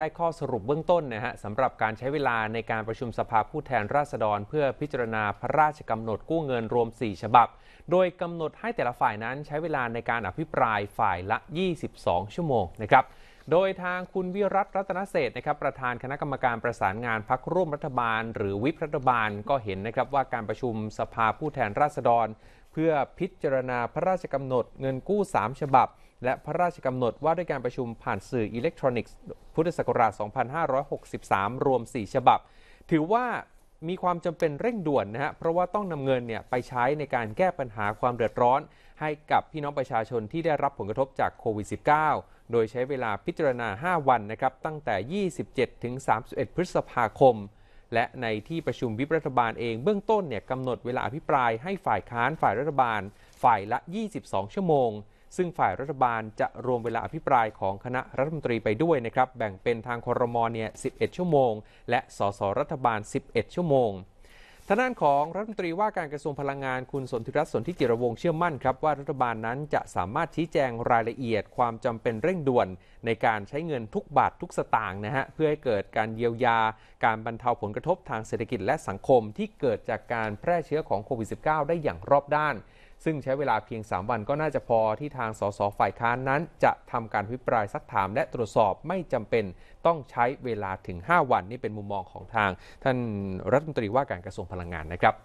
ได้ข้อสรุปเบื้องต้นนะฮะสำหรับการใช้เวลาในการประชุมสภาผู้แทนราษฎร เพื่อพิจารณาพระราชกำหนดกู้เงินรวม 4 ฉบับ โดยกำหนดให้แต่ละฝ่ายนั้นใช้เวลาในการอภิปรายฝ่ายละ 22 ชั่วโมงนะครับโดยทางคุณวิรัตรัตนเศษนะครับประธานคณะกรรมการประสานงานพักร่วมรัฐบาล หรือวิปรัฐบาลก็เห็นนะครับว่าการประชุมสภาผู้แทนราษฎรเพื่อพิจารณาพระราชกำหนดเงินกู้ 3 ฉบับ และพระราชกำหนดว่าด้วยการประชุมผ่านสื่ออิเล็กทรอนิกส์พุทธศักราช 2563 รวม 4 ฉบับ ถือว่ามีความจำเป็นเร่งด่วนนะฮะเพราะว่าต้องนำเงินเนี่ยไปใช้ในการแก้ปัญหาความเดือดร้อน ให้กับพี่น้องประชาชนที่ได้รับผลกระทบจากโควิด -19 โดยใช้เวลาพิจารณา 5 วันนะครับตั้งแต่ 27 ถึง 31 พฤษภาคมและในที่ประชุมวิปรัฐบาลเองเบื้องต้นเนี่ยกำหนดเวลาอภิปรายให้ฝ่ายค้านฝ่ายรัฐบาล ฝ่ายละ 22 ชั่วโมง ซึ่งฝ่ายรัฐบาลจะรวมเวลาอภิปรายของคณะรัฐมนตรีไปด้วยนะครับแบ่งเป็นทางคอรมอนเนี่ย 11 ชั่วโมง และสสรัฐบาล 11 ชั่วโมงทางด้านของรัฐมนตรีว่าการกระทรวงพลังงานคุณสนธิรัตน์สนธิจิรวงเชื่อมั่นครับว่ารัฐบาลนั้นจะสามารถชี้แจงรายละเอียดความจำเป็นเร่งด่วน ในการใช้เงินทุกบาททุกสตางค์นะฮะ เพื่อให้เกิดการเยียวยา การบรรเทาผลกระทบทางเศรษฐกิจและสังคมที่เกิดจากการแพร่เชื้อของโควิด -19 ได้อย่างรอบด้านซึ่งใช้เวลาเพียง 3 วันก็น่าจะพอที่ทางสสฝ่ายค้านนั้น จะทำการวิปรายสักถามและตรวจสอบไม่จำเป็นต้องใช้เวลาถึง 5 วันนี่เป็นมุมมองของทาง ท่านรัฐมนตรีว่าการกระทรวงพลังงานนะครับ